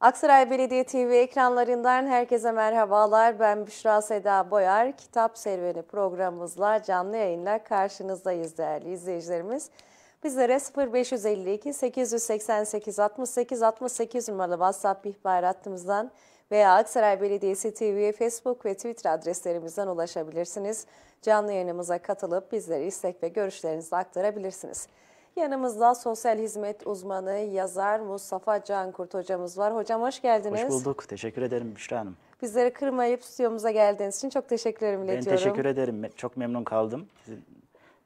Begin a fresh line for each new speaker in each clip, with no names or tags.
Aksaray Belediye TV ekranlarından herkese merhabalar. Ben Büşra Seda Boyar. Kitap Serüveni programımızla canlı yayınla karşınızdayız değerli izleyicilerimiz. Bizlere 0552 888 68 68 numaralı WhatsApp ihbar hattımızdan veya Aksaray Belediyesi TV Facebook ve Twitter adreslerimizden ulaşabilirsiniz. Canlı yayınımıza katılıp bizlere istek ve görüşlerinizi aktarabilirsiniz. Yanımızda sosyal hizmet uzmanı, yazar Mustafa Cankurt hocamız var. Hocam hoş geldiniz. Hoş bulduk.
Teşekkür ederim Büşra Hanım.
Bizleri kırmayıp stüdyomuza geldiğiniz için çok teşekkürlerimi iletiyorum. Ben teşekkür
ederim. Çok memnun kaldım. Sizin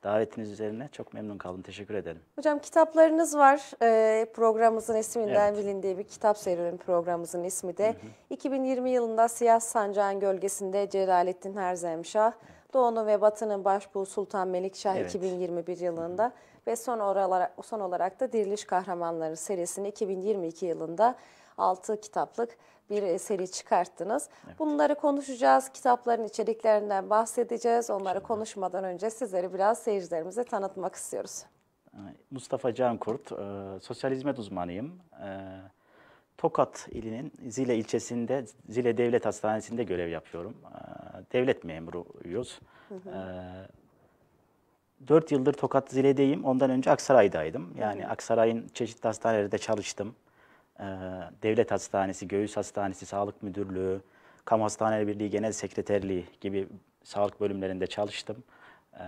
davetiniz üzerine çok memnun kaldım. Teşekkür ederim.
Hocam kitaplarınız var. Ee, programımızın isminden evet. bilindiği bir kitap serüveni programımızın ismi de. Hı hı. 2020 yılında Siyah Sancağın Gölgesinde Celalettin Herzemşah, evet. Doğu'nun ve Batı'nın başbuğu Sultan Melikşah evet. 2021 yılında. Hı hı ve son, oralara, son olarak da Diriliş Kahramanları serisini 2022 yılında 6 kitaplık bir e, seri çıkarttınız. Evet. Bunları konuşacağız, kitapların içeriklerinden bahsedeceğiz. Onları konuşmadan önce sizleri biraz seyircilerimize tanıtmak istiyoruz.
Mustafa Cankurt, e, sosyal hizmet uzmanıyım. E, Tokat ilinin Zile ilçesinde, Zile Devlet Hastanesi'nde görev yapıyorum. E, devlet memuruyuz. Hı hı. E, 4 yıldır Tokat Zile'deyim. Ondan önce Aksaray'daydım. Yani Aksaray'ın çeşitli hastanelerde çalıştım. Ee, Devlet Hastanesi, Göğüs Hastanesi, Sağlık Müdürlüğü, Kamu Hastaneleri Birliği Genel Sekreterliği gibi sağlık bölümlerinde çalıştım. Ee,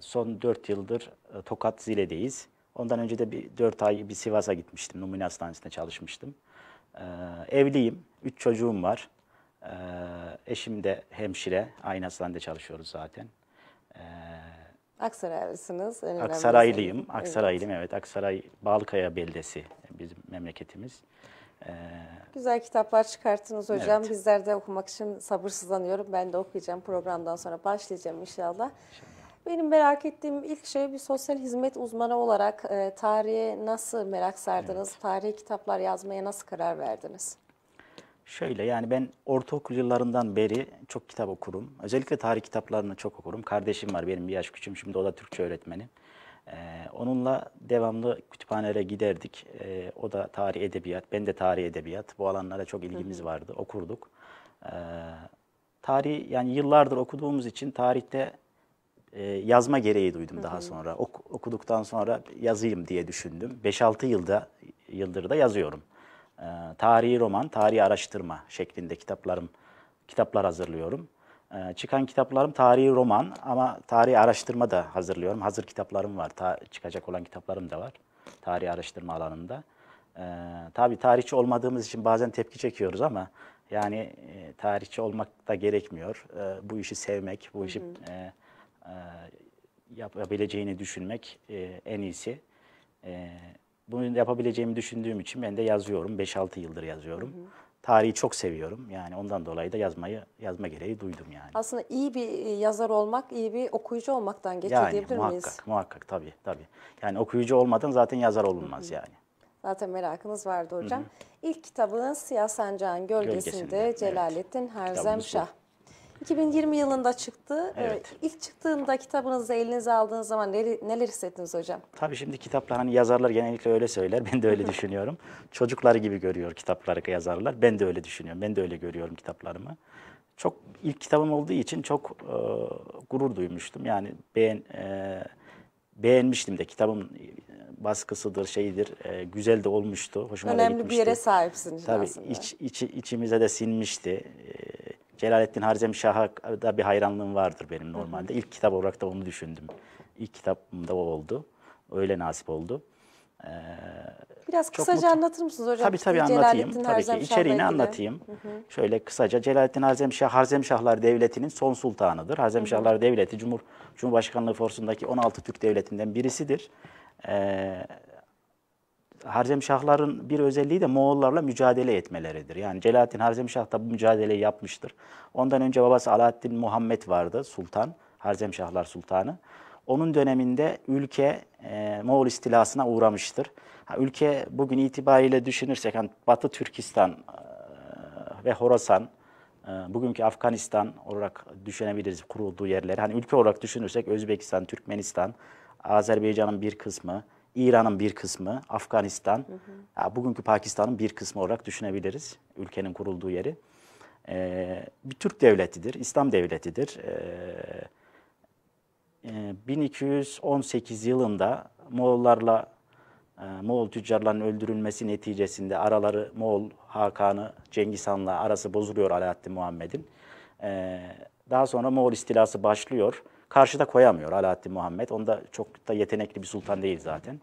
son 4 yıldır e, Tokat Zile'deyiz. Ondan önce de bir 4 ay bir Sivas'a gitmiştim. Numune Hastanesi'nde çalışmıştım. Ee, evliyim, 3 çocuğum var. Ee, eşim de hemşire, aynı hastanede çalışıyoruz zaten. Ee,
Aksaraylısınız. Aksaraylıyım. Aksaraylıyım
evet. evet. Aksaray Balkaya beldesi bizim memleketimiz. Ee,
Güzel kitaplar çıkarttınız hocam. Evet. Bizler de okumak için sabırsızlanıyorum. Ben de okuyacağım. Programdan sonra başlayacağım inşallah. inşallah. Benim merak ettiğim ilk şey bir sosyal hizmet uzmanı olarak e, tarihe nasıl merak sardınız? Evet. Tarihi kitaplar yazmaya nasıl karar
verdiniz? Şöyle yani ben ortaokul yıllarından beri çok kitap okurum. Özellikle tarih kitaplarını çok okurum. Kardeşim var benim bir yaş küçüğüm şimdi o da Türkçe öğretmeni. Ee, onunla devamlı kütüphanelere giderdik. Ee, o da tarih edebiyat, ben de tarih edebiyat. Bu alanlara çok ilgimiz vardı, okurduk. Ee, tarih yani yıllardır okuduğumuz için tarihte e, yazma gereği duydum daha sonra. Ok, okuduktan sonra yazayım diye düşündüm. 5-6 yılda yıldır da yazıyorum. Ee, tarihi roman, tarihi araştırma şeklinde kitaplarım kitaplar hazırlıyorum. Ee, çıkan kitaplarım tarihi roman ama tarihi araştırma da hazırlıyorum. Hazır kitaplarım var, Ta, çıkacak olan kitaplarım da var tarihi araştırma alanında. E, ee, tabii tarihçi olmadığımız için bazen tepki çekiyoruz ama yani e, tarihçi olmak da gerekmiyor. E, bu işi sevmek, bu işi e, e, yapabileceğini düşünmek e, en iyisi. E, bunu yapabileceğimi düşündüğüm için ben de yazıyorum. 5-6 yıldır yazıyorum. Hı hı. Tarihi çok seviyorum. Yani ondan dolayı da yazmayı yazma gereği duydum yani.
Aslında iyi bir e, yazar olmak, iyi bir okuyucu olmaktan geçiyor yani, diyebilir muhakkak, miyiz? Muhakkak,
muhakkak tabii tabii. Yani okuyucu olmadan zaten yazar olunmaz hı hı. yani.
Zaten merakınız vardı hocam. Hı hı. İlk kitabınız Siyasancağın Gölgesinde, Gölgesinde Celalettin evet. Herzemşah. 2020 yılında çıktı. Ee, evet. Ee, ilk çıktığında kitabınızı elinize aldığınız zaman neler, neler hissettiniz hocam?
Tabii şimdi kitaplar hani yazarlar genellikle öyle söyler. Ben de öyle düşünüyorum. Çocuklar gibi görüyor kitapları yazarlar. Ben de öyle düşünüyorum. Ben de öyle görüyorum kitaplarımı. Çok ilk kitabım olduğu için çok e, gurur duymuştum. Yani beğen e, beğenmiştim de kitabın e, baskısıdır, şeydir. E, güzel de olmuştu. Hoşuma Önemli da gitmişti. bir yere sahipsiniz Tabii aslında. Iç, içi, içimize de sinmişti. E, Celalettin Harzem Şah'a da bir hayranlığım vardır benim normalde. Hı İlk kitap olarak da onu düşündüm. İlk kitabım da o oldu. Öyle nasip oldu. Ee, Biraz kısaca mutlu...
anlatır mısınız hocam? Tabii tabii anlatayım. Tabii ki içeriğini anlatayım. Hı hı.
Şöyle kısaca Celalettin Harzemşah, Harzemşahlar Devleti'nin son sultanıdır. Harzemşahlar hı Devleti Cumhur, Cumhurbaşkanlığı forsundaki 16 Türk devletinden birisidir. Ee, Harzemşahların bir özelliği de Moğollarla mücadele etmeleridir. Yani Celalettin Harzemşah da bu mücadeleyi yapmıştır. Ondan önce babası Alaaddin Muhammed vardı sultan, Harzemşahlar sultanı. Onun döneminde ülke e, Moğol istilasına uğramıştır. Ha, ülke bugün itibariyle düşünürsek hani Batı Türkistan e, ve Horasan, e, bugünkü Afganistan olarak düşünebiliriz kurulduğu yerleri. Hani ülke olarak düşünürsek Özbekistan, Türkmenistan, Azerbaycan'ın bir kısmı, İran'ın bir kısmı, Afganistan, hı hı. Ya bugünkü Pakistan'ın bir kısmı olarak düşünebiliriz ülkenin kurulduğu yeri. Ee, bir Türk devletidir, İslam devletidir. Ee, 1218 e, yılında Moğollarla, e, Moğol tüccarların öldürülmesi neticesinde araları Moğol Hakan'ı Cengiz Han'la arası bozuluyor Alaaddin Muhammed'in. Ee, daha sonra Moğol istilası başlıyor. Karşıda koyamıyor Alaaddin Muhammed. Onda çok da yetenekli bir sultan değil zaten.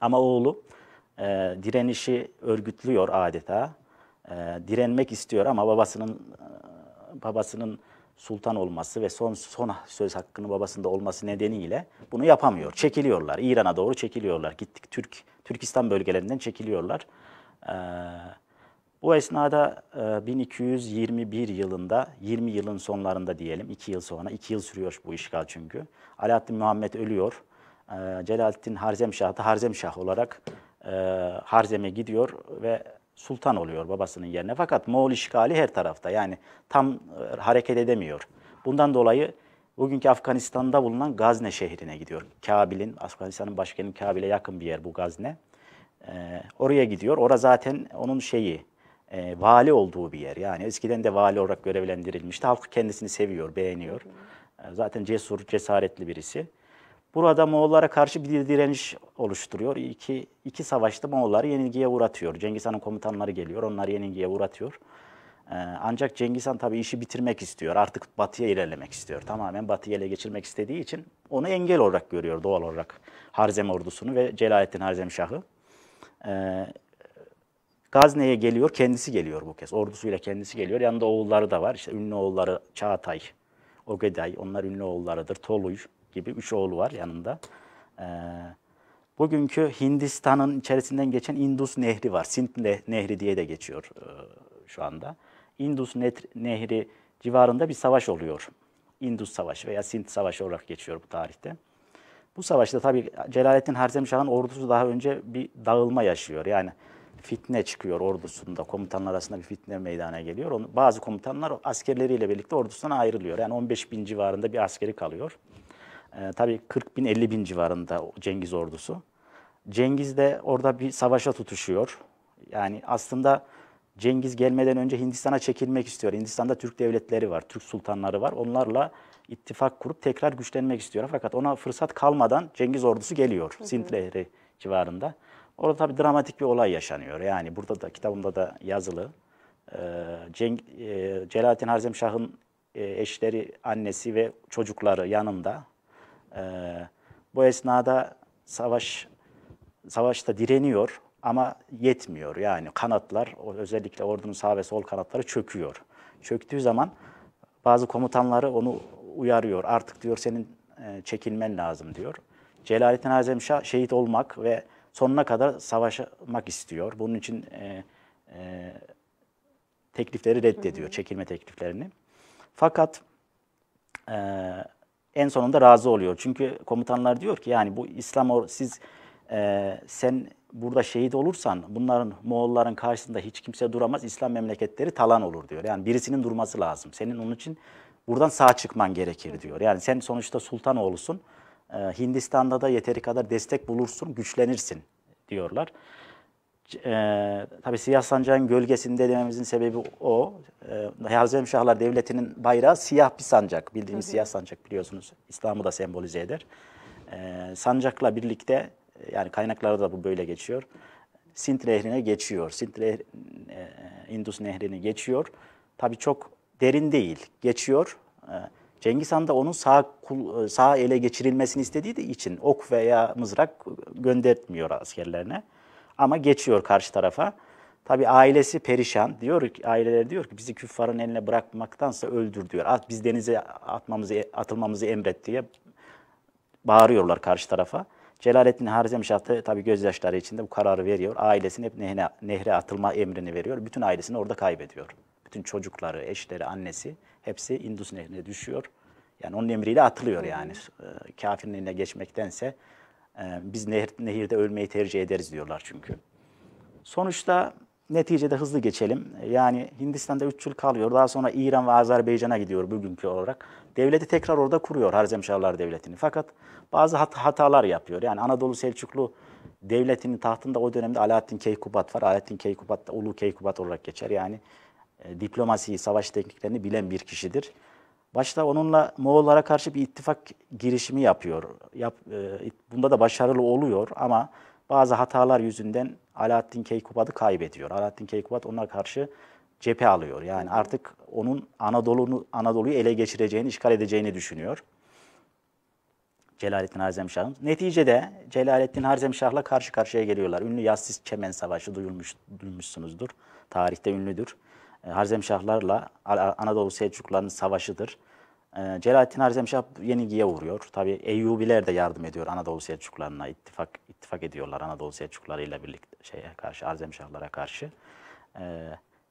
Ama oğlu e, direnişi örgütlüyor adeta. E, direnmek istiyor ama babasının e, babasının sultan olması ve son son söz hakkının babasında olması nedeniyle bunu yapamıyor. Çekiliyorlar. İran'a doğru çekiliyorlar. Gittik Türk Türkistan bölgelerinden çekiliyorlar. Eee bu esnada 1221 e, yılında, 20 yılın sonlarında diyelim, 2 yıl sonra, 2 yıl sürüyor bu işgal çünkü. Alaaddin Muhammed ölüyor. E, Celaleddin Harzemşah da Harzemşah olarak e, Harzem'e gidiyor ve sultan oluyor babasının yerine. Fakat Moğol işgali her tarafta yani tam hareket edemiyor. Bundan dolayı bugünkü Afganistan'da bulunan Gazne şehrine gidiyor. Kabil'in, Afganistan'ın başkenti Kabil'e yakın bir yer bu Gazne. oraya gidiyor. Orada zaten onun şeyi, e, vali olduğu bir yer. Yani eskiden de vali olarak görevlendirilmişti. Halk kendisini seviyor, beğeniyor. E, zaten cesur, cesaretli birisi. Burada Moğollara karşı bir direniş oluşturuyor. İki, iki savaşta Moğolları yenilgiye uğratıyor. Cengiz Han'ın komutanları geliyor, onları yenilgiye uğratıyor. Ee, ancak Cengiz Han tabii işi bitirmek istiyor. Artık batıya ilerlemek istiyor. Tamamen batıya ele geçirmek istediği için onu engel olarak görüyor doğal olarak Harzem ordusunu ve Celalettin Harzem Şah'ı. Ee, Gazne'ye geliyor, kendisi geliyor bu kez. Ordusuyla kendisi geliyor. Yanında oğulları da var. İşte ünlü oğulları Çağatay, Ogeday, onlar ünlü oğullarıdır. Toluy gibi üç oğlu var yanında. Ee, bugünkü Hindistan'ın içerisinden geçen Indus Nehri var. Sint Nehri diye de geçiyor e, şu anda. Indus Nehri civarında bir savaş oluyor. Indus Savaşı veya Sint Savaşı olarak geçiyor bu tarihte. Bu savaşta tabii Celalettin Harzem ordusu daha önce bir dağılma yaşıyor. Yani fitne çıkıyor ordusunda. Komutanlar arasında bir fitne meydana geliyor. Onu, bazı komutanlar askerleriyle birlikte ordusundan ayrılıyor. Yani 15 bin civarında bir askeri kalıyor. E, tabii 40 bin 50 bin civarında Cengiz ordusu. Cengiz de orada bir savaşa tutuşuyor. Yani aslında Cengiz gelmeden önce Hindistan'a çekilmek istiyor. Hindistan'da Türk devletleri var, Türk sultanları var. Onlarla ittifak kurup tekrar güçlenmek istiyor. Fakat ona fırsat kalmadan Cengiz ordusu geliyor hı hı. civarında. Orada tabii dramatik bir olay yaşanıyor. Yani burada da kitabımda da yazılı. Ee, e, Ceng, Celalettin Harzemşah'ın e, eşleri, annesi ve çocukları yanında. Ee, bu esnada savaş savaşta direniyor ama yetmiyor. Yani kanatlar, özellikle ordunun sağ ve sol kanatları çöküyor. Çöktüğü zaman bazı komutanları onu uyarıyor. Artık diyor senin e, çekilmen lazım diyor. Celalettin Azemşah şehit olmak ve sonuna kadar savaşmak istiyor. Bunun için e, e, teklifleri reddediyor, hı hı. çekilme tekliflerini. Fakat e, en sonunda razı oluyor. Çünkü komutanlar diyor ki yani bu İslam or, siz e, sen burada şehit olursan bunların Moğolların karşısında hiç kimse duramaz. İslam memleketleri talan olur diyor. Yani birisinin durması lazım. Senin onun için buradan sağ çıkman gerekir diyor. Yani sen sonuçta sultan oğlusun. Ee, Hindistan'da da yeteri kadar destek bulursun, güçlenirsin diyorlar. E, tabii siyah sancağın gölgesinde dememizin sebebi o. E, ee, Hazreti Şahlar Devleti'nin bayrağı siyah bir sancak. Bildiğimiz siyah sancak biliyorsunuz. İslam'ı da sembolize eder. E, sancakla birlikte yani kaynaklarda da bu böyle geçiyor. Sint nehrine geçiyor. Sint e, Indus nehrini geçiyor. Tabii çok derin değil. Geçiyor. E, Cengiz Han da onun sağ, e, sağ ele geçirilmesini istediği için ok veya mızrak göndermiyor askerlerine. Ama geçiyor karşı tarafa. Tabi ailesi perişan. Diyor ki, aileler diyor ki bizi küffarın eline bırakmaktansa öldür diyor. At, biz denize atmamızı, atılmamızı emret diye bağırıyorlar karşı tarafa. Celalettin Harzemşah da tabi gözyaşları içinde bu kararı veriyor. ailesini hep nehre, nehre atılma emrini veriyor. Bütün ailesini orada kaybediyor. Bütün çocukları, eşleri, annesi hepsi Indus nehrine düşüyor. Yani onun emriyle atılıyor yani. Ee, e, kafirin eline geçmektense biz nehir, nehirde ölmeyi tercih ederiz diyorlar çünkü. Sonuçta neticede hızlı geçelim. Yani Hindistan'da 3 yıl kalıyor. Daha sonra İran ve Azerbaycan'a gidiyor bugünkü olarak. Devleti tekrar orada kuruyor Harzemşahlar Devleti'ni. Fakat bazı hat hatalar yapıyor. Yani Anadolu Selçuklu Devleti'nin tahtında o dönemde Alaaddin Keykubat var. Alaaddin Keykubat da Ulu Keykubat olarak geçer. Yani e, diplomasiyi, savaş tekniklerini bilen bir kişidir. Başta onunla Moğollara karşı bir ittifak girişimi yapıyor. Yap, e, bunda da başarılı oluyor ama bazı hatalar yüzünden Alaaddin Keykubat'ı kaybediyor. Alaaddin Keykubat ona karşı cephe alıyor. Yani artık onun Anadolu'nu Anadolu'yu ele geçireceğini, işgal edeceğini düşünüyor. Celalettin Harzemşah'ın. Neticede Celalettin Harzemşah'la karşı karşıya geliyorlar. Ünlü Yassiz Çemen Savaşı duyulmuş, duymuşsunuzdur. Tarihte ünlüdür. E, Harzemşahlarla Anadolu Selçukluların savaşıdır. E, Celalettin Harzemşah yenilgiye vuruyor. Tabi Eyyubiler de yardım ediyor Anadolu Selçuklularına. ittifak ittifak ediyorlar Anadolu Selçuklularıyla birlikte şeye karşı Harzemşahlara karşı. E,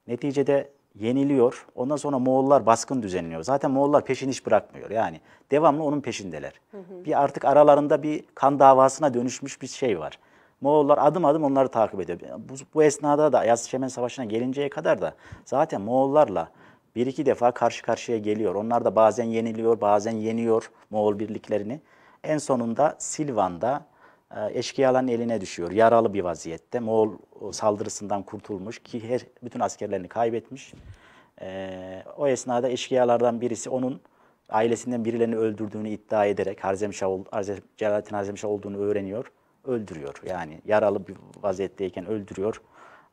neticede yeniliyor. Ondan sonra Moğollar baskın düzenliyor. Zaten Moğollar peşin hiç bırakmıyor. Yani devamlı onun peşindeler. Hı hı. Bir artık aralarında bir kan davasına dönüşmüş bir şey var. Moğollar adım adım onları takip ediyor. Bu, bu esnada da Yas Şemen Savaşı'na gelinceye kadar da zaten Moğollarla bir iki defa karşı karşıya geliyor. Onlar da bazen yeniliyor, bazen yeniyor Moğol birliklerini. En sonunda Silvan'da e, eşkıyaların eline düşüyor. Yaralı bir vaziyette. Moğol saldırısından kurtulmuş ki her, bütün askerlerini kaybetmiş. E, o esnada eşkıyalardan birisi onun ailesinden birilerini öldürdüğünü iddia ederek Harzemşah, Harzem, Celalettin Harzemşah olduğunu öğreniyor öldürüyor. Yani yaralı bir vaziyetteyken öldürüyor.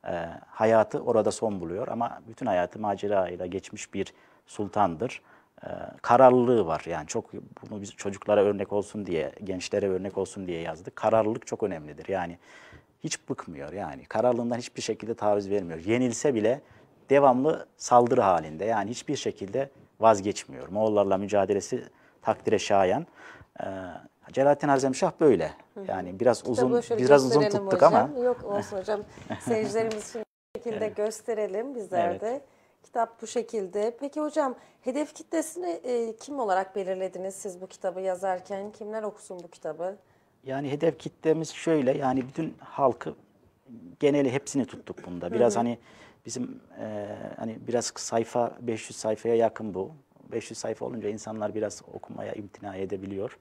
E, hayatı orada son buluyor ama bütün hayatı macerayla geçmiş bir sultandır. E, kararlılığı var yani çok bunu biz çocuklara örnek olsun diye, gençlere örnek olsun diye yazdık. Kararlılık çok önemlidir yani hiç bıkmıyor yani kararlılığından hiçbir şekilde taviz vermiyor. Yenilse bile devamlı saldırı halinde yani hiçbir şekilde vazgeçmiyor. Moğollarla mücadelesi takdire şayan. E, Celalettin Harzemşah böyle. Yani biraz uzun biraz uzun tuttuk hocam. ama. Yok olsun hocam. Seyircilerimiz
için bu şekilde evet. gösterelim bizler evet. Kitap bu şekilde. Peki hocam hedef kitlesini e, kim olarak belirlediniz siz bu kitabı yazarken? Kimler okusun bu kitabı?
Yani hedef kitlemiz şöyle yani bütün halkı geneli hepsini tuttuk bunda. Biraz hani bizim e, hani biraz sayfa 500 sayfaya yakın bu. 500 sayfa olunca insanlar biraz okumaya imtina edebiliyor.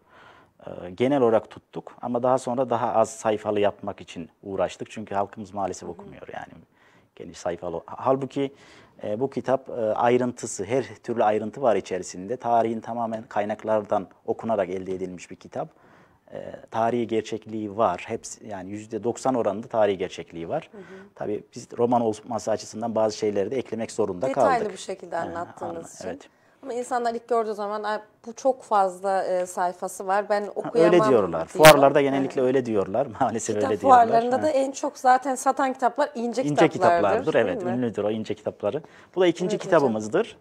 E, genel olarak tuttuk ama daha sonra daha az sayfalı yapmak için uğraştık. Çünkü halkımız maalesef okumuyor yani geniş sayfalı. Halbuki e, bu kitap e, ayrıntısı, her türlü ayrıntı var içerisinde. Tarihin tamamen kaynaklardan okunarak elde edilmiş bir kitap. E, tarihi gerçekliği var. Hepsi yani yüzde %90 oranında tarihi gerçekliği var. Hı hı. Tabii biz roman olması açısından bazı şeyleri de eklemek zorunda Detaylı kaldık. Detaylı bu şekilde ee, anlattığınız yani, için. Evet.
Ama insanlar ilk gördüğü zaman bu çok fazla e, sayfası var. Ben okuyamam. Ha, öyle diyorlar. Diyor. Fuarlarda
genellikle evet. öyle diyorlar. Maalesef Kitap öyle diyorlar. fuarlarında ha. da en
çok zaten satan kitaplar ince, ince kitaplardır. İnce kitaplardır. Evet,
ünlüdür o ince kitapları. Bu da ikinci evet, kitabımızdır. Hocam.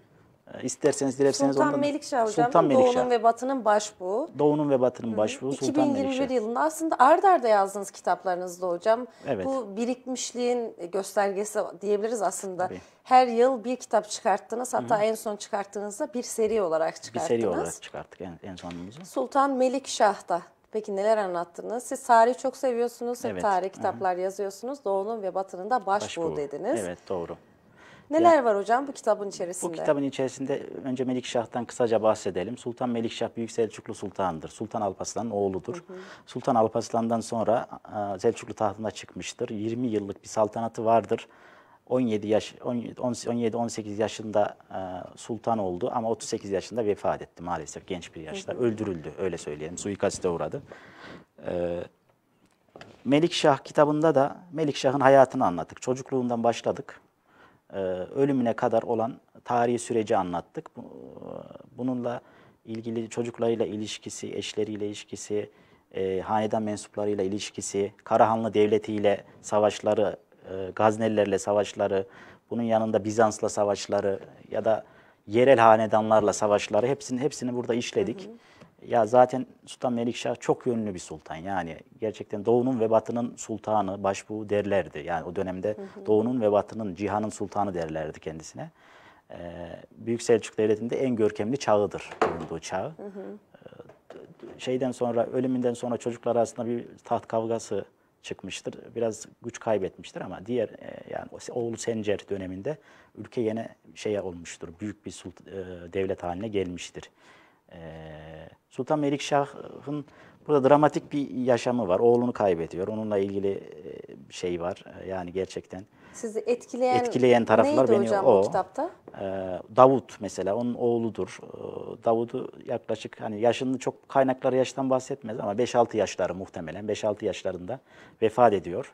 Ee, isterseniz dilerseniz Sultan ondan... Melikşah hocam. Sultan Melikşah. Doğunun ve
Batı'nın başbuğu.
Doğunun ve Batı'nın Hı. başbuğu Sultan Melikşah.
2021 yılında aslında ard arda yazdığınız kitaplarınızda hocam. Evet. Bu birikmişliğin göstergesi diyebiliriz aslında. Tabii. Her yıl bir kitap çıkarttınız. Hatta Hı. en son çıkarttığınızda bir seri olarak çıkarttınız. Bir seri olarak
çıkarttık en, en sonumuzu.
Sultan Melikşah'ta. Peki neler anlattınız? Siz tarihi çok seviyorsunuz. Hep evet. tarih kitaplar Hı. yazıyorsunuz. Doğunun ve Batı'nın da başbuğu, başbuğu dediniz. Evet doğru. Neler yani, var hocam bu kitabın içerisinde? Bu kitabın
içerisinde önce Melikşah'tan kısaca bahsedelim. Sultan Melikşah Büyük Selçuklu Sultan'dır. Sultan Alparslan'ın oğludur. Hı hı. Sultan Alparslan'dan sonra e, Selçuklu tahtına çıkmıştır. 20 yıllık bir saltanatı vardır. 17 yaş 17-18 yaşında e, sultan oldu ama 38 yaşında vefat etti maalesef genç bir yaşta. Hı hı. Öldürüldü öyle söyleyelim. Suikaste uğradı. E, Melikşah kitabında da Melikşah'ın hayatını anlattık. Çocukluğundan başladık. E, ölümüne kadar olan tarihi süreci anlattık. E, bununla ilgili çocuklarıyla ilişkisi, eşleriyle ilişkisi, e, hanedan mensuplarıyla ilişkisi, Karahanlı Devleti ile savaşları, e, Gaznelilerle savaşları, bunun yanında Bizans'la savaşları ya da yerel hanedanlarla savaşları hepsini hepsini burada işledik. Hı hı. Ya zaten Sultan Melikşah çok yönlü bir sultan. Yani gerçekten doğunun ve batının sultanı, başbu derlerdi. Yani o dönemde hı hı. doğunun ve batının, cihanın sultanı derlerdi kendisine. Ee, Büyük Selçuk Devleti'nde en görkemli çağıdır bulunduğu çağı. Hı hı. Ee, şeyden sonra, ölümünden sonra çocuklar arasında bir taht kavgası çıkmıştır. Biraz güç kaybetmiştir ama diğer e, yani oğlu Sencer döneminde ülke yine şey olmuştur. Büyük bir sultan, e, devlet haline gelmiştir. Ee, Sultan Melikşah'ın burada dramatik bir yaşamı var. Oğlunu kaybediyor. Onunla ilgili e, şey var. Ee, yani gerçekten
sizi etkileyen, etkileyen taraflar beni hocam, o. kitapta?
Ee, Davut mesela onun oğludur. Davut'u yaklaşık hani yaşını çok kaynakları yaştan bahsetmez ama 5-6 yaşları muhtemelen 5-6 yaşlarında vefat ediyor.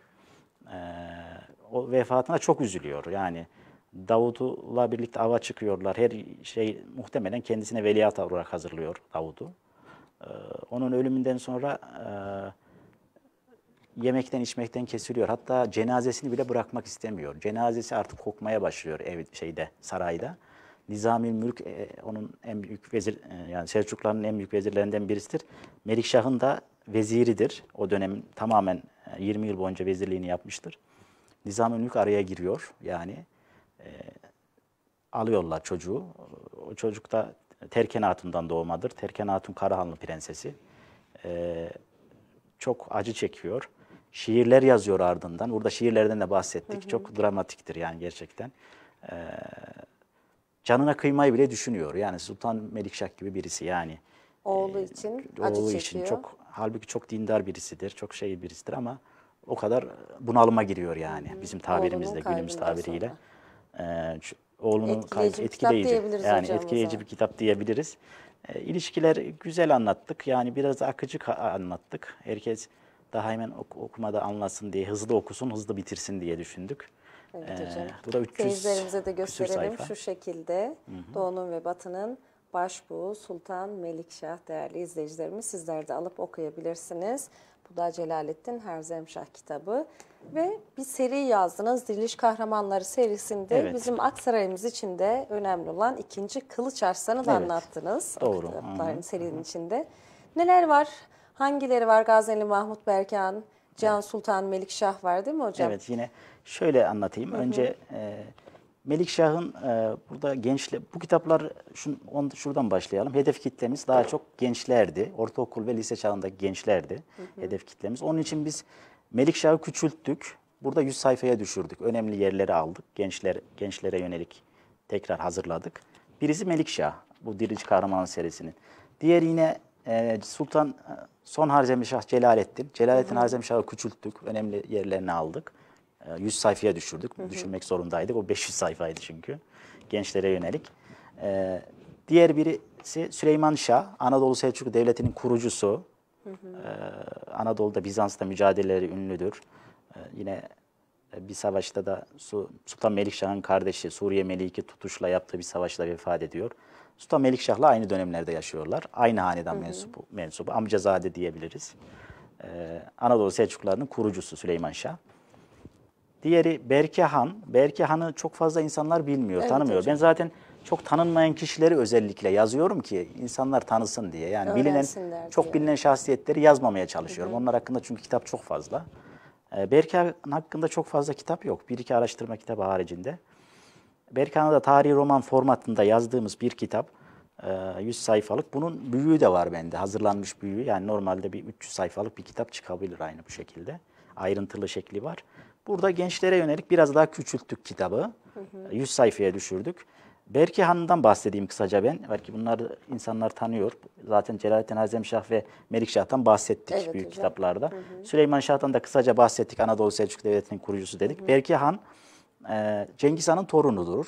O vefatına çok üzülüyor. Yani Davut'la birlikte ava çıkıyorlar. Her şey muhtemelen kendisine veliaht olarak hazırlıyor Davut'u. Ee, onun ölümünden sonra e, yemekten içmekten kesiliyor. Hatta cenazesini bile bırakmak istemiyor. Cenazesi artık kokmaya başlıyor ev şeyde sarayda. Nizami Mülk e, onun en büyük vezir e, yani Selçukluların en büyük vezirlerinden birisidir. Melikşah'ın da veziridir. O dönemin tamamen 20 e, yıl boyunca vezirliğini yapmıştır. Nizami Mülk araya giriyor yani ee, alıyorlar çocuğu. O çocuk da Terken Hatun'dan doğmadır. Terken Hatun Karahanlı prensesi. E, çok acı çekiyor. Şiirler yazıyor ardından. Burada şiirlerden de bahsettik. Hı hı. Çok dramatiktir yani gerçekten. E, canına kıymayı bile düşünüyor. Yani Sultan Melikşah gibi birisi yani.
Oğlu için e, acı oğlu çekiyor. çok
halbuki çok dindar birisidir, çok şey birisidir ama o kadar bunalıma giriyor yani hı. bizim tabirimizle, günümüz tabiriyle. Sonra. E, oğlunun etkileyici, etkileyici. yani etkileyici bir kitap diyebiliriz. E, ilişkiler güzel anlattık. Yani biraz akıcı anlattık. Herkes daha hemen ok okumada anlasın diye, hızlı okusun, hızlı bitirsin diye düşündük. Evet ee, hocam. Bu da 300 Seyircilerimize de gösterelim şu
şekilde. Hı hı. Doğu'nun ve Batı'nın başbuğu Sultan Melikşah değerli izleyicilerimiz sizler de alıp okuyabilirsiniz. Bu da Celalettin Herzemşah kitabı ve bir seri yazdınız. Diriliş Kahramanları serisinde evet. bizim Aksaray'ımız için de önemli olan ikinci Kılıç Arslan'ı da evet. anlattınız. Doğru. O kitapların hı serinin içinde. Neler var? Hangileri var? Gazneli Mahmut Berkan, Can evet. Sultan Melikşah var değil mi hocam? Evet
yine şöyle anlatayım. Hı-hı. Önce... E, Melikşah'ın e, burada gençle bu kitaplar şun, on, şuradan başlayalım. Hedef kitlemiz daha çok gençlerdi. Ortaokul ve lise çağındaki gençlerdi hı hı. hedef kitlemiz. Onun için biz Melikşah'ı küçülttük. Burada 100 sayfaya düşürdük. Önemli yerleri aldık. Gençler gençlere yönelik tekrar hazırladık. Birisi Melikşah bu Diriliş Kahraman serisinin. Diğer yine e, Sultan e, son Harzemşah Celalettin. Celalettin Harzemşah'ı küçülttük. Önemli yerlerini aldık. 100 e, sayfaya düşürdük. Hı hı. Düşürmek zorundaydık. O 500 sayfaydı çünkü. Gençlere yönelik. Ee, diğer birisi Süleyman Şah. Anadolu Selçuklu Devleti'nin kurucusu. Hı hı. Ee, Anadolu'da Bizans'ta mücadeleleri ünlüdür. Ee, yine e, bir savaşta da Sultan Melikşah'ın kardeşi Suriye Meliki Tutuş'la yaptığı bir savaşta vefat ediyor. Sultan Melikşah'la aynı dönemlerde yaşıyorlar. Aynı haneden hı hı. mensubu, mensubu. Amcazade diyebiliriz. Ee, Anadolu Selçuklularının kurucusu Süleyman Şah. Diğeri Berkehan. Berkehan'ı çok fazla insanlar bilmiyor, evet, tanımıyor. Hocam. Ben zaten çok tanınmayan kişileri özellikle yazıyorum ki insanlar tanısın diye. Yani Öğrensin bilinen çok diye. bilinen şahsiyetleri yazmamaya çalışıyorum. Hı hı. Onlar hakkında çünkü kitap çok fazla. Ee, Berkehan hakkında çok fazla kitap yok. Bir iki araştırma kitabı haricinde. Berkan'a da tarihi roman formatında yazdığımız bir kitap. 100 e, sayfalık. Bunun büyüğü de var bende. Hazırlanmış büyüğü. Yani normalde bir 300 sayfalık bir kitap çıkabilir aynı bu şekilde. Ayrıntılı şekli var. Burada gençlere yönelik biraz daha küçülttük kitabı. Hı hı. 100 sayfaya düşürdük. Berki Han'dan bahsedeyim kısaca ben. Belki bunlar insanlar tanıyor. Zaten Celalettin Şah ve Melik Şah'tan bahsettik evet, büyük hocam. kitaplarda. Hı hı. Süleyman Şah'tan da kısaca bahsettik. Anadolu Selçuk Devleti'nin kurucusu dedik. Hı hı. Berki Han e, Cengiz Han'ın torunudur.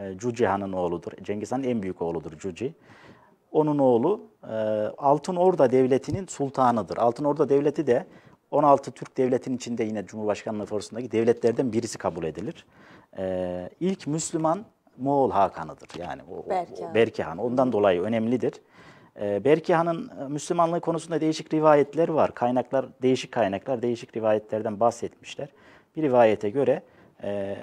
E, Cuci Han'ın oğludur. Cengiz Han'ın en büyük oğludur Cuci. Onun oğlu e, Altın Orda Devleti'nin sultanıdır. Altın Orda Devleti de 16 Türk devletin içinde yine Cumhurbaşkanlığı forusundaki devletlerden birisi kabul edilir. Ee, ilk Müslüman Moğol Hakan'ıdır. Yani o, Berke. o Berke Han. Ondan dolayı önemlidir. Ee, Berke Han'ın e, Müslümanlığı konusunda değişik rivayetler var. Kaynaklar, değişik kaynaklar değişik rivayetlerden bahsetmişler. Bir rivayete göre e,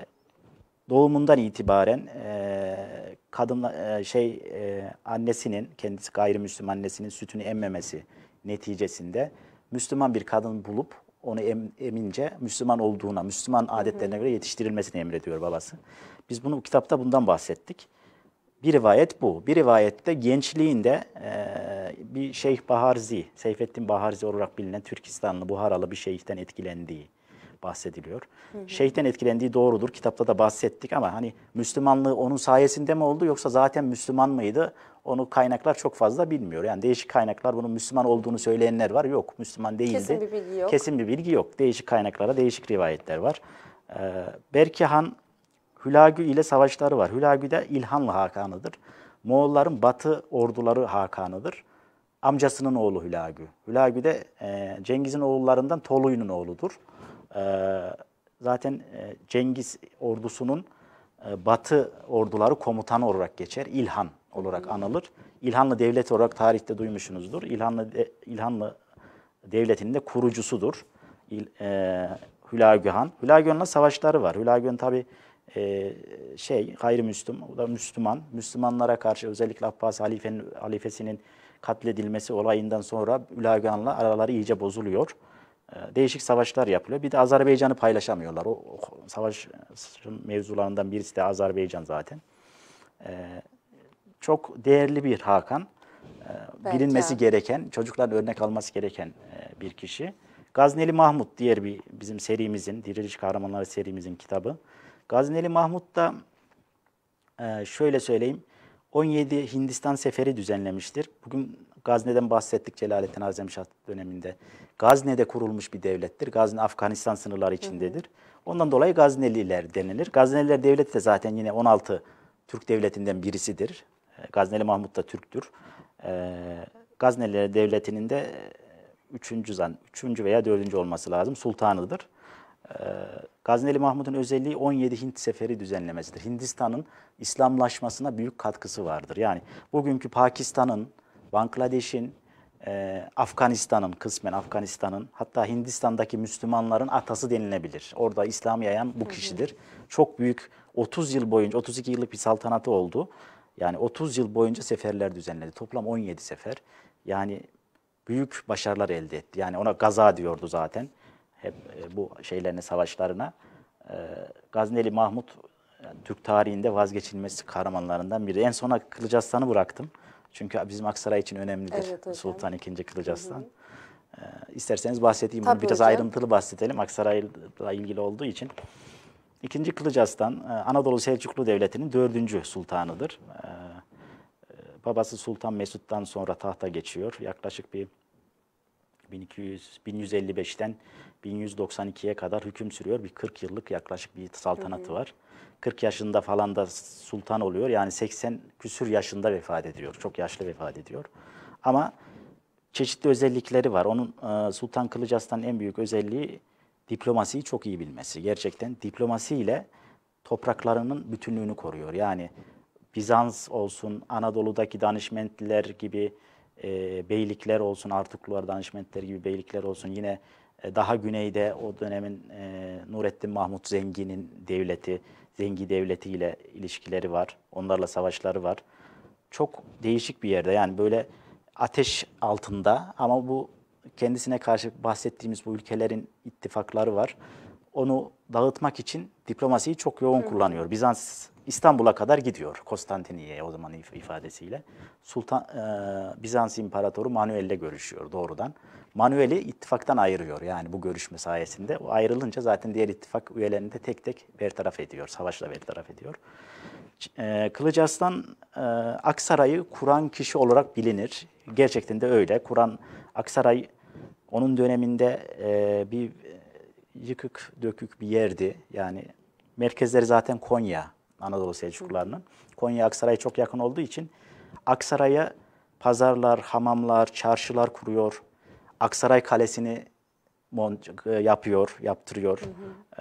doğumundan itibaren e, kadın e, şey e, annesinin kendisi gayrimüslim annesinin sütünü emmemesi neticesinde Müslüman bir kadın bulup onu em, emince Müslüman olduğuna, Müslüman adetlerine göre yetiştirilmesini emrediyor babası. Biz bunu kitapta bundan bahsettik. Bir rivayet bu. Bir rivayette gençliğinde e, bir Şeyh Baharzi, Seyfettin Baharzi olarak bilinen Türkistanlı, Buharalı bir şeyhten etkilendiği, bahsediliyor. Hı hı. Şeyhten etkilendiği doğrudur. Kitapta da bahsettik ama hani Müslümanlığı onun sayesinde mi oldu yoksa zaten Müslüman mıydı? Onu kaynaklar çok fazla bilmiyor. Yani değişik kaynaklar bunun Müslüman olduğunu söyleyenler var. Yok Müslüman değildi. Kesin bir bilgi yok. Kesin bir bilgi yok. Değişik kaynaklara değişik rivayetler var. Ee, Berki Han Hülagü ile savaşları var. Hülagü de İlhanlı Hakanı'dır. Moğolların batı orduları Hakanı'dır. Amcasının oğlu Hülagü. Hülagü de e, Cengiz'in oğullarından Toluy'un oğludur. Ee, zaten e, Cengiz ordusunun e, Batı orduları komutanı olarak geçer. İlhan olarak anılır. İlhanlı devlet olarak tarihte duymuşsunuzdur. İlhanlı İlhanlı devletinin de kurucusudur. İl, e, Hülagühan. Hülagühan'la savaşları var. Hülagühan tabi e, şey gayrimüslim, o da Müslüman. Müslümanlara karşı özellikle Abbas halifenin, halifesinin katledilmesi olayından sonra Hülagühan'la araları iyice bozuluyor. Ee, değişik savaşlar yapılıyor. Bir de Azerbaycan'ı paylaşamıyorlar. O, o savaşın mevzularından birisi de Azerbaycan zaten. Ee, çok değerli bir Hakan. Ee, bilinmesi gereken, çocukların örnek alması gereken e, bir kişi. Gazneli Mahmut diğer bir bizim serimizin, Diriliş Kahramanları serimizin kitabı. Gazneli Mahmut da e, şöyle söyleyeyim. 17 Hindistan seferi düzenlemiştir. Bugün Gazne'den bahsettik Celalettin Azemşah döneminde. Gazne'de kurulmuş bir devlettir. Gazne Afganistan sınırları içindedir. Hı Ondan dolayı Gazneliler denilir. Gazneliler devleti de zaten yine 16 Türk devletinden birisidir. Ee, Gazneli Mahmut da Türktür. Ee, Gazneliler devletinin de e, üçüncü zan, üçüncü veya dördüncü olması lazım. Sultanıdır. Ee, Gazneli Mahmut'un özelliği 17 Hint seferi düzenlemesidir. Hindistan'ın İslamlaşmasına büyük katkısı vardır. Yani bugünkü Pakistan'ın Bangladeş'in, e, Afganistan'ın kısmen Afganistan'ın hatta Hindistan'daki Müslümanların atası denilebilir. Orada İslam yayan bu kişidir. Çok büyük 30 yıl boyunca 32 yıllık bir saltanatı oldu. Yani 30 yıl boyunca seferler düzenledi. Toplam 17 sefer. Yani büyük başarılar elde etti. Yani ona Gaza diyordu zaten. Hep e, bu şeylerine, savaşlarına. E, Gazneli Mahmut Türk tarihinde vazgeçilmez kahramanlarından biri. En sona Aslanı bıraktım. Çünkü bizim Aksaray için önemlidir evet, hocam. Sultan II. Kılıç Aslan. Hı Ee, isterseniz bahsedeyim. Bunu biraz hocam. ayrıntılı bahsedelim Aksaray'la ilgili olduğu için. İkinci Kılıç Aslan e, Anadolu Selçuklu Devleti'nin dördüncü sultanıdır. Ee, e, babası Sultan Mesut'tan sonra tahta geçiyor. Yaklaşık bir 1200, 1155'ten 1192'ye kadar hüküm sürüyor. Bir 40 yıllık yaklaşık bir saltanatı hı hı. var. 40 yaşında falan da sultan oluyor. Yani 80 küsür yaşında vefat ediyor. Çok yaşlı vefat ediyor. Ama çeşitli özellikleri var. Onun e, Sultan Kılıç Aslan'ın en büyük özelliği diplomasiyi çok iyi bilmesi. Gerçekten diplomasiyle topraklarının bütünlüğünü koruyor. Yani Bizans olsun, Anadolu'daki danışmentler gibi e, beylikler olsun, Artuklular danışmentler gibi beylikler olsun. Yine e, daha güneyde o dönemin e, Nurettin Mahmut Zengin'in devleti, Zengi Devleti ile ilişkileri var. Onlarla savaşları var. Çok değişik bir yerde yani böyle ateş altında ama bu kendisine karşı bahsettiğimiz bu ülkelerin ittifakları var. Onu dağıtmak için diplomasiyi çok yoğun Hı. kullanıyor. Bizans İstanbul'a kadar gidiyor Konstantiniye'ye o zaman ifadesiyle. Sultan e, Bizans İmparatoru Manuel'le görüşüyor doğrudan. Manuel'i ittifaktan ayırıyor yani bu görüşme sayesinde. O ayrılınca zaten diğer ittifak üyelerini de tek tek bertaraf ediyor, savaşla bertaraf ediyor. E, Kılıç Aslan e, Aksaray'ı kuran kişi olarak bilinir. Gerçekten de öyle. Kur'an Aksaray onun döneminde e, bir yıkık dökük bir yerdi. Yani merkezleri zaten Konya, Anadolu Selçuklularının. Konya Aksaray'a çok yakın olduğu için Aksaray'a pazarlar, hamamlar, çarşılar kuruyor. Aksaray Kalesi'ni e, yapıyor, yaptırıyor. Hı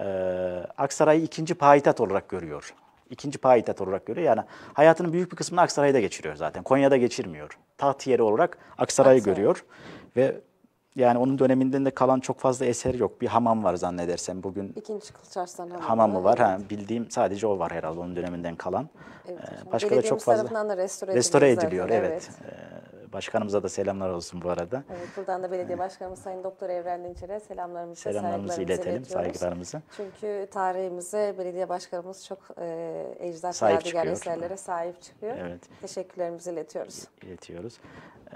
Ee, Aksaray'ı ikinci payitaht olarak görüyor. İkinci payitaht olarak görüyor. Yani hayatının büyük bir kısmını Aksaray'da geçiriyor zaten. Konya'da geçirmiyor. Taht yeri olarak Aksaray'ı Aksaray. görüyor. Ve yani onun döneminden de kalan çok fazla eser yok. Bir hamam var zannedersem bugün.
İkinci Kılıçarslan hamamı, hamamı var. Evet.
Ha, bildiğim sadece o var herhalde onun döneminden kalan. Evet, e, Başka da çok fazla. Tarafından
da restore, restore ediliyor. Zaten. Evet.
evet. E, Başkanımıza da selamlar olsun bu arada.
Evet, buradan da belediye başkanımız Sayın Doktor Evren Dinçer'e selamlarımızı, selamlarımızı iletelim, saygılarımızı. Çünkü tarihimize belediye başkanımız çok e, ecdat yadigar eserlere sahip çıkıyor. Evet. Teşekkürlerimizi iletiyoruz.
İletiyoruz.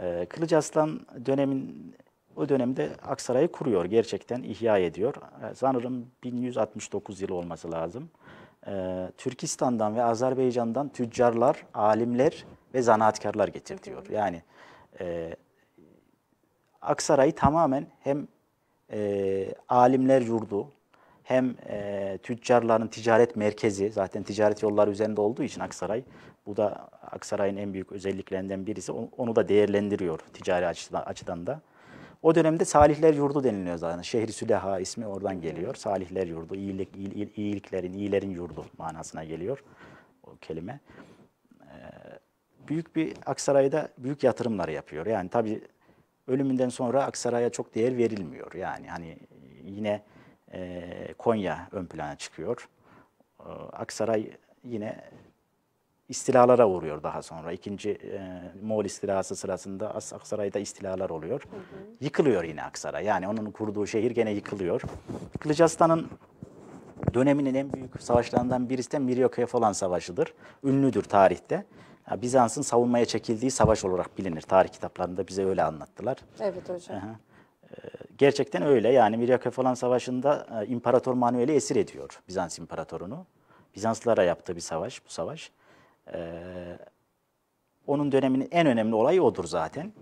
Ee, Kılıç Aslan dönemin o dönemde Aksaray'ı kuruyor, gerçekten ihya ediyor. E, sanırım 1169 yılı olması lazım. E, Türkistan'dan ve Azerbaycan'dan tüccarlar, alimler ve zanaatkarlar getirtiyor. Yani e, Aksaray'ı tamamen hem e, alimler yurdu hem e, tüccarların ticaret merkezi zaten ticaret yolları üzerinde olduğu için Aksaray bu da Aksaray'ın en büyük özelliklerinden birisi onu da değerlendiriyor ticari açıdan, açıdan da. O dönemde Salihler Yurdu deniliyor zaten. Şehri Süleha ismi oradan geliyor. Salihler Yurdu, iyilik, iyiliklerin, iyilerin yurdu manasına geliyor o kelime. Ee, büyük bir Aksaray'da büyük yatırımlar yapıyor. Yani tabii ölümünden sonra Aksaray'a çok değer verilmiyor. Yani hani yine e, Konya ön plana çıkıyor. E, Aksaray yine istilalara uğruyor daha sonra. İkinci e, Moğol istilası sırasında Aksaray'da istilalar oluyor. Hı hı. Yıkılıyor yine Aksaray. Yani onun kurduğu şehir gene yıkılıyor. Kılıcastan'ın döneminin en büyük savaşlarından birisi de Miryokaya falan savaşıdır. Ünlüdür tarihte. Bizans'ın savunmaya çekildiği savaş olarak bilinir. Tarih kitaplarında bize öyle anlattılar.
Evet hocam. Aha.
Ee, gerçekten öyle yani falan Savaşı'nda e, İmparator Manuel'i esir ediyor Bizans İmparatorunu. Bizanslara yaptığı bir savaş bu savaş. Ee, onun döneminin en önemli olayı odur zaten.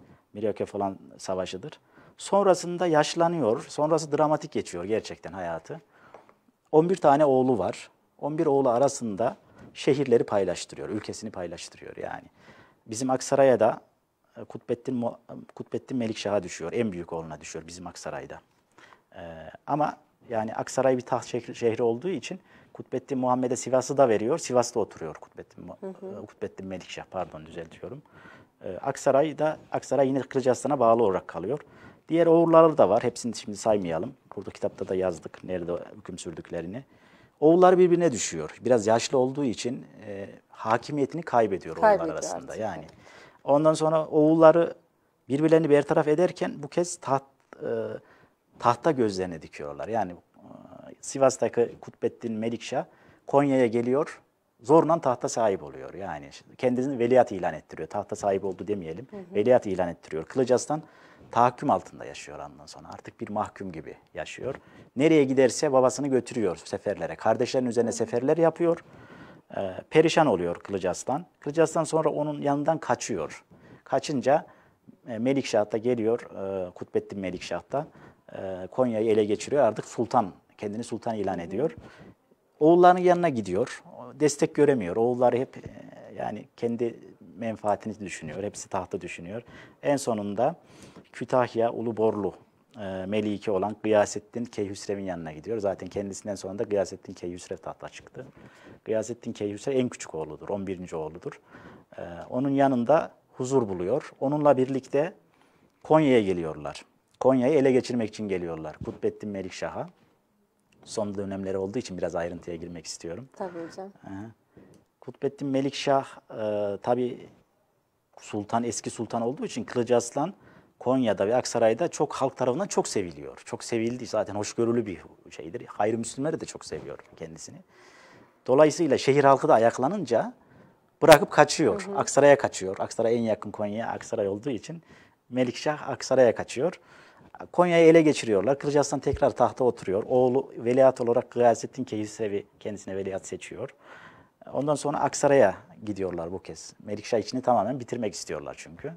falan Savaşı'dır. Sonrasında yaşlanıyor, sonrası dramatik geçiyor gerçekten hayatı. 11 tane oğlu var. 11 oğlu arasında şehirleri paylaştırıyor, ülkesini paylaştırıyor yani. Bizim Aksaray'a da e, Kutbettin, Kutbettin Melikşah'a düşüyor, en büyük oğluna düşüyor bizim Aksaray'da. Ee, ama yani Aksaray bir taht şehri olduğu için Kutbettin Muhammed'e Sivas'ı da veriyor, Sivas'ta oturuyor Kutbettin, hı hı. E, Kutbettin Melikşah, pardon düzeltiyorum. Ee, Aksaray da, Aksaray yine Kırcaaslan'a bağlı olarak kalıyor. Diğer oğulları da var, hepsini şimdi saymayalım. Burada kitapta da yazdık nerede hüküm sürdüklerini. Oğullar birbirine düşüyor. Biraz yaşlı olduğu için e, hakimiyetini kaybediyor, kaybediyor oğullar arasında. Artık. Yani ondan sonra oğulları birbirlerini bertaraf ederken bu kez taht e, tahta gözlerini dikiyorlar. Yani e, Sivas'taki Kutbettin Melikşah Konya'ya geliyor. Zorla tahta sahip oluyor. Yani kendisini veliaht ilan ettiriyor. Tahta sahip oldu demeyelim. Hı hı. Veliaht ilan ettiriyor. Kılıcas'tan tahakküm altında yaşıyor ondan sonra. Artık bir mahkum gibi yaşıyor. Nereye giderse babasını götürüyor seferlere. Kardeşlerin üzerine seferler yapıyor. E, perişan oluyor Kılıcı Aslan. Kılıcı Aslan sonra onun yanından kaçıyor. Kaçınca e, Melikşah'ta geliyor, e, Kutbettin Melikşah'ta. E, Konya'yı ele geçiriyor. Artık sultan, kendini sultan ilan ediyor. Oğullarının yanına gidiyor. Destek göremiyor. Oğulları hep e, yani kendi menfaatini düşünüyor. Hepsi tahtı düşünüyor. En sonunda Kütahya Uluborlu e, meliki olan Gıyasettin Keyhüsrev'in yanına gidiyor. Zaten kendisinden sonra da Gıyasettin Keyhüsrev tahta çıktı. Gıyasettin Keyhüsrev en küçük oğludur, 11. oğludur. E, onun yanında huzur buluyor. Onunla birlikte Konya'ya geliyorlar. Konya'yı ele geçirmek için geliyorlar Kutbettin Melikşah'a. Son dönemleri olduğu için biraz ayrıntıya girmek istiyorum. Tabii hocam. E, Kutbettin Melikşah e, tabii sultan, eski sultan olduğu için Kılıcı Aslan Konya'da ve Aksaray'da çok halk tarafından çok seviliyor. Çok sevildi zaten hoşgörülü bir şeydir. Hayırseverleri de çok seviyor kendisini. Dolayısıyla şehir halkı da ayaklanınca bırakıp kaçıyor. Hı hı. Aksaray'a kaçıyor. Aksaray en yakın Konya'ya Aksaray olduğu için Melikşah Aksaray'a kaçıyor. Konya'yı ele geçiriyorlar. Kılıçarslan tekrar tahta oturuyor. Oğlu veliaht olarak Gıyasettin Keysevi kendisine veliaht seçiyor. Ondan sonra Aksaray'a gidiyorlar bu kez. Melikşah içini tamamen bitirmek istiyorlar çünkü.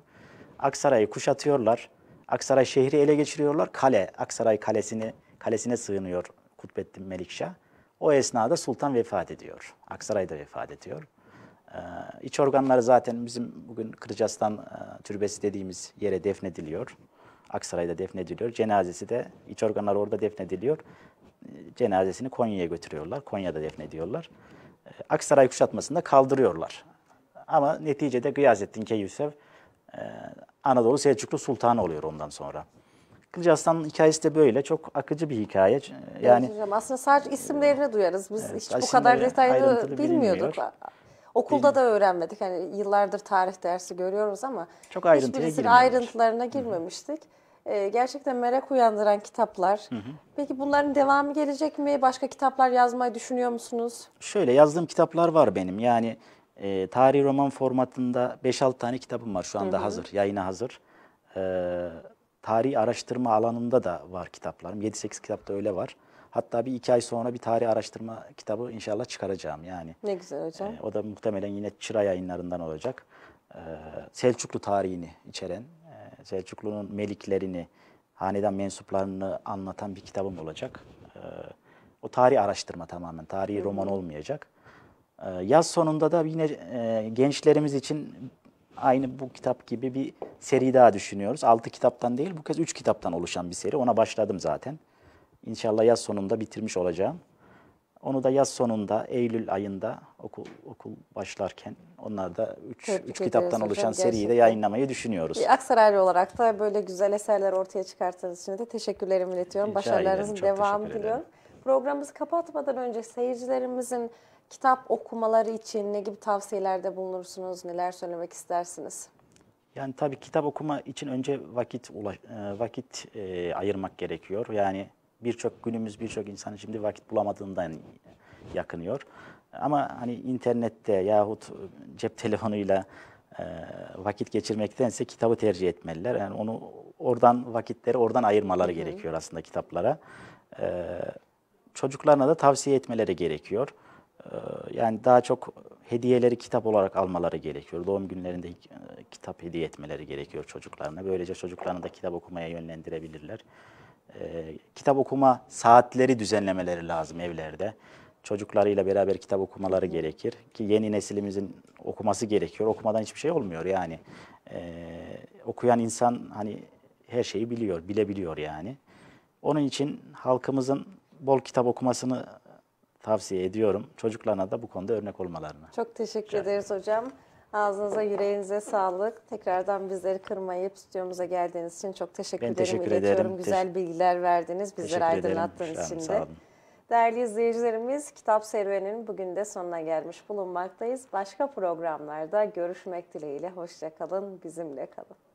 Aksaray'ı kuşatıyorlar. Aksaray şehri ele geçiriyorlar. Kale, Aksaray kalesini kalesine sığınıyor Kutbettin Melikşah. O esnada sultan vefat ediyor. Aksaray'da vefat ediyor. Ee, iç organları zaten bizim bugün Kırcaslan e, Türbesi dediğimiz yere defnediliyor. Aksaray'da defnediliyor. Cenazesi de iç organlar orada defnediliyor. E, cenazesini Konya'ya götürüyorlar. Konya'da defnediyorlar. E, Aksaray kuşatmasında kaldırıyorlar. Ama neticede Gıyazettin Keyüsev ee, Anadolu Selçuklu Sultanı oluyor ondan sonra. Kılıç Aslan'ın hikayesi de böyle. Çok akıcı bir hikaye. Yani evet
aslında sadece isimlerini duyarız. Biz evet, hiç bu kadar detaylı bilmiyorduk. Bilmiyor. Okulda da öğrenmedik. Hani yıllardır tarih dersi görüyoruz ama çok hiçbirisinin ayrıntılarına girmemiştik. Hı. Ee, gerçekten merak uyandıran kitaplar. Hı hı. Peki bunların devamı gelecek mi? Başka kitaplar yazmayı düşünüyor musunuz?
Şöyle yazdığım kitaplar var benim. Yani e, ee, tarih roman formatında 5-6 tane kitabım var şu anda hı hı. hazır, yayına hazır. E, tarih araştırma alanında da var kitaplarım. 7-8 kitapta öyle var. Hatta bir iki ay sonra bir tarih araştırma kitabı inşallah çıkaracağım yani.
Ne güzel hocam. E, o
da muhtemelen yine Çıra yayınlarından olacak. E, Selçuklu tarihini içeren, e, Selçuklu'nun meliklerini, hanedan mensuplarını anlatan bir kitabım olacak. E, o tarih araştırma tamamen, tarihi Hı -hı. roman olmayacak. Ee, yaz sonunda da yine e, gençlerimiz için aynı bu kitap gibi bir seri daha düşünüyoruz. Altı kitaptan değil bu kez üç kitaptan oluşan bir seri. Ona başladım zaten. İnşallah yaz sonunda bitirmiş olacağım. Onu da yaz sonunda Eylül ayında okul okul başlarken onlar da 3 3 kitaptan oluşan hocam, seriyi de yayınlamayı düşünüyoruz. Bir
Aksaraylı olarak da böyle güzel eserler ortaya çıkarttığınız için de teşekkürlerimi iletiyorum. Rica Başarılarınızın devamı diliyorum. Programımızı kapatmadan önce seyircilerimizin kitap okumaları için ne gibi tavsiyelerde bulunursunuz, neler söylemek istersiniz?
Yani tabii kitap okuma için önce vakit ulaş, e, vakit e, ayırmak gerekiyor. Yani birçok günümüz birçok insan şimdi vakit bulamadığından yakınıyor. Ama hani internette yahut cep telefonuyla e, vakit geçirmektense kitabı tercih etmeliler. Yani onu oradan vakitleri oradan ayırmaları Hı gerekiyor aslında kitaplara. E, çocuklarına da tavsiye etmeleri gerekiyor. Ee, yani daha çok hediyeleri kitap olarak almaları gerekiyor. Doğum günlerinde e, kitap hediye etmeleri gerekiyor çocuklarına. Böylece çocuklarını da kitap okumaya yönlendirebilirler. Ee, kitap okuma saatleri düzenlemeleri lazım evlerde. Çocuklarıyla beraber kitap okumaları gerekir. Ki yeni neslimizin okuması gerekiyor. Okumadan hiçbir şey olmuyor yani. Ee, okuyan insan hani her şeyi biliyor, bilebiliyor yani. Onun için halkımızın bol kitap okumasını tavsiye ediyorum. Çocuklarına da bu konuda örnek olmalarını.
Çok teşekkür Rica ederiz hocam. Ağzınıza, yüreğinize sağlık. Tekrardan bizleri kırmayıp stüdyomuza geldiğiniz için çok teşekkür ben Teşekkür İletiyorum. ederim. Güzel bilgiler verdiniz, bizleri aydınlattığınız için de. Değerli izleyicilerimiz, Kitap Serüveni'nin bugün de sonuna gelmiş bulunmaktayız. Başka programlarda görüşmek dileğiyle. Hoşçakalın, bizimle kalın.